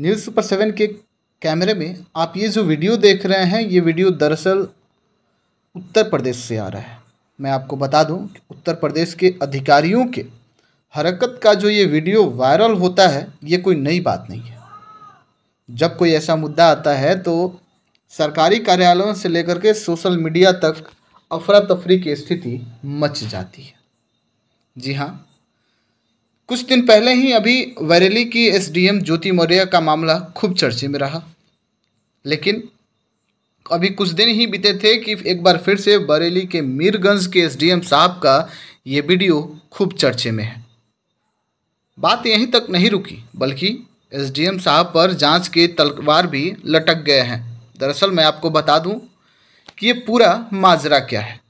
news super seven के कैमरे में आप ये जो वीडियो देख रहे हैं ये वीडियो दरअसल उत्तर प्रदेश से आ रहा है मैं आपको बता दूं कि उत्तर प्रदेश के अधिकारियों के हरकत का जो ये वीडियो वायरल होता है ये कोई नई बात नहीं है जब कोई ऐसा मुद्दा आता है तो सरकारी कार्यालयों से लेकर के सोशल मीडिया तक अफरा तफरी की स्थिति मच जाती है जी हाँ कुछ दिन पहले ही अभी बरेली की एसडीएम ज्योति मौर्य का मामला खूब चर्चे में रहा लेकिन अभी कुछ दिन ही बीते थे कि एक बार फिर से बरेली के मीरगंज के एसडीएम साहब का ये वीडियो खूब चर्चे में है बात यहीं तक नहीं रुकी बल्कि एसडीएम साहब पर जांच के तलवार भी लटक गए हैं दरअसल मैं आपको बता दूं कि ये पूरा माजरा क्या है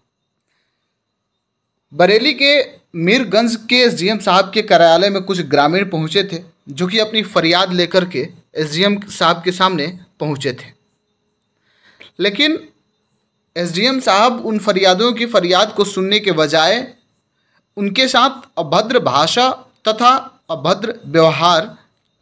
बरेली के मीरगंज के एसडीएम साहब के कार्यालय में कुछ ग्रामीण पहुंचे थे जो कि अपनी फरियाद लेकर के एसडीएम साहब के सामने पहुंचे थे लेकिन एसडीएम साहब उन फरियादों की फरियाद को सुनने के बजाय उनके साथ अभद्र भाषा तथा अभद्र व्यवहार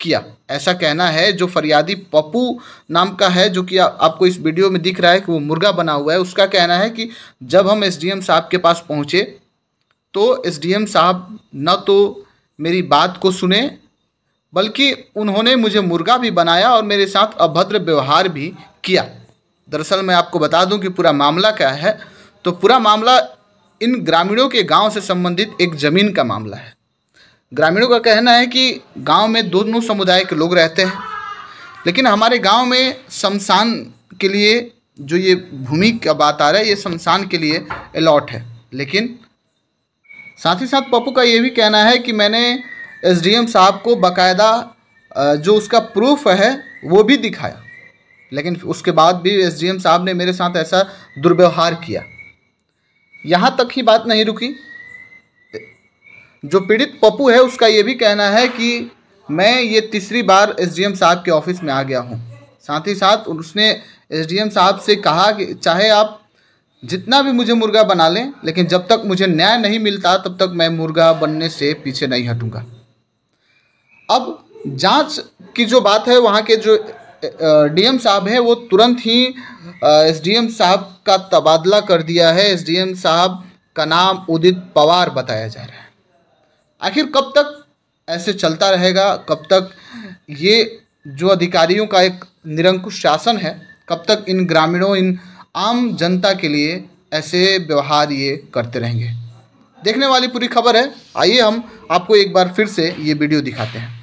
किया ऐसा कहना है जो फरियादी पप्पू नाम का है जो कि आ, आपको इस वीडियो में दिख रहा है कि वो मुर्गा बना हुआ है उसका कहना है कि जब हम एसडीएम साहब के पास पहुँचे तो एस साहब न तो मेरी बात को सुने बल्कि उन्होंने मुझे मुर्गा भी बनाया और मेरे साथ अभद्र व्यवहार भी किया दरअसल मैं आपको बता दूं कि पूरा मामला क्या है तो पूरा मामला इन ग्रामीणों के गांव से संबंधित एक ज़मीन का मामला है ग्रामीणों का कहना है कि गांव में दोनों समुदाय के लोग रहते हैं लेकिन हमारे गांव में शमशान के लिए जो ये भूमि का बात आ रहा है ये शमशान के लिए अलॉट है लेकिन साथ ही साथ पप्पू का ये भी कहना है कि मैंने एसडीएम साहब को बाकायदा जो उसका प्रूफ है वो भी दिखाया लेकिन उसके बाद भी एसडीएम साहब ने मेरे साथ ऐसा दुर्व्यवहार किया यहाँ तक ही बात नहीं रुकी जो पीड़ित पप्पू है उसका ये भी कहना है कि मैं ये तीसरी बार एसडीएम साहब के ऑफिस में आ गया हूँ साथ ही साथ उसने एसडीएम साहब से कहा कि चाहे आप जितना भी मुझे मुर्गा बना लें लेकिन जब तक मुझे न्याय नहीं मिलता तब तक मैं मुर्गा बनने से पीछे नहीं हटूंगा अब जांच की जो बात है वहाँ के जो डीएम साहब हैं वो तुरंत ही एसडीएम साहब का तबादला कर दिया है एसडीएम साहब का नाम उदित पवार बताया जा रहा है आखिर कब तक ऐसे चलता रहेगा कब तक ये जो अधिकारियों का एक निरंकुश शासन है कब तक इन ग्रामीणों इन आम जनता के लिए ऐसे व्यवहार ये करते रहेंगे देखने वाली पूरी खबर है आइए हम आपको एक बार फिर से ये वीडियो दिखाते हैं